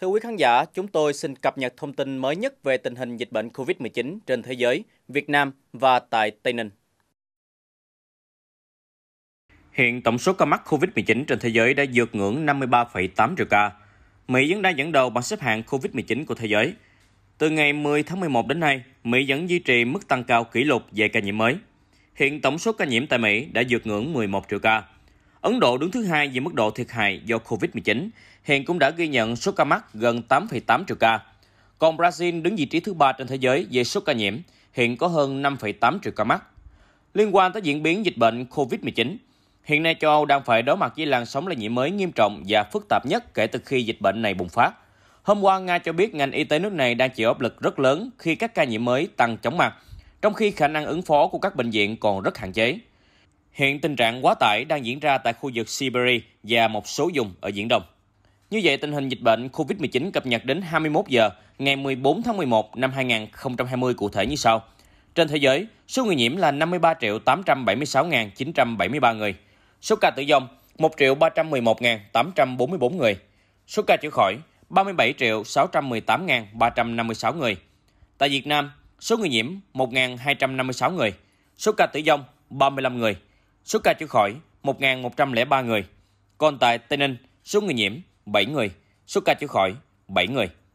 Thưa quý khán giả, chúng tôi xin cập nhật thông tin mới nhất về tình hình dịch bệnh COVID-19 trên thế giới, Việt Nam và tại Tây Ninh. Hiện tổng số ca mắc COVID-19 trên thế giới đã vượt ngưỡng 53,8 triệu ca. Mỹ vẫn đang dẫn đầu bảng xếp hạng COVID-19 của thế giới. Từ ngày 10 tháng 11 đến nay, Mỹ vẫn duy trì mức tăng cao kỷ lục về ca nhiễm mới. Hiện tổng số ca nhiễm tại Mỹ đã vượt ngưỡng 11 triệu ca. Ấn Độ đứng thứ hai về mức độ thiệt hại do COVID-19, hiện cũng đã ghi nhận số ca mắc gần 8,8 triệu ca. Còn Brazil đứng vị trí thứ ba trên thế giới về số ca nhiễm, hiện có hơn 5,8 triệu ca mắc. Liên quan tới diễn biến dịch bệnh COVID-19, hiện nay châu Âu đang phải đối mặt với làn sóng lây nhiễm mới nghiêm trọng và phức tạp nhất kể từ khi dịch bệnh này bùng phát. Hôm qua, Nga cho biết ngành y tế nước này đang chịu áp lực rất lớn khi các ca nhiễm mới tăng chóng mặt, trong khi khả năng ứng phó của các bệnh viện còn rất hạn chế. Hiện tình trạng quá tải đang diễn ra tại khu vực Siberia và một số vùng ở Diễn Đông. Như vậy, tình hình dịch bệnh COVID-19 cập nhật đến 21 giờ ngày 14 tháng 11 năm 2020 cụ thể như sau. Trên thế giới, số người nhiễm là 53 triệu 876.973 người. Số ca tử vong 1 triệu 311.844 người. Số ca chữa khỏi 37 triệu 618.356 người. Tại Việt Nam, số người nhiễm 1.256 người. Số ca tử vong 35 người. Số ca chữa khỏi 1.103 người. Còn tại Tây Ninh, số người nhiễm 7 người, số ca chữa khỏi 7 người.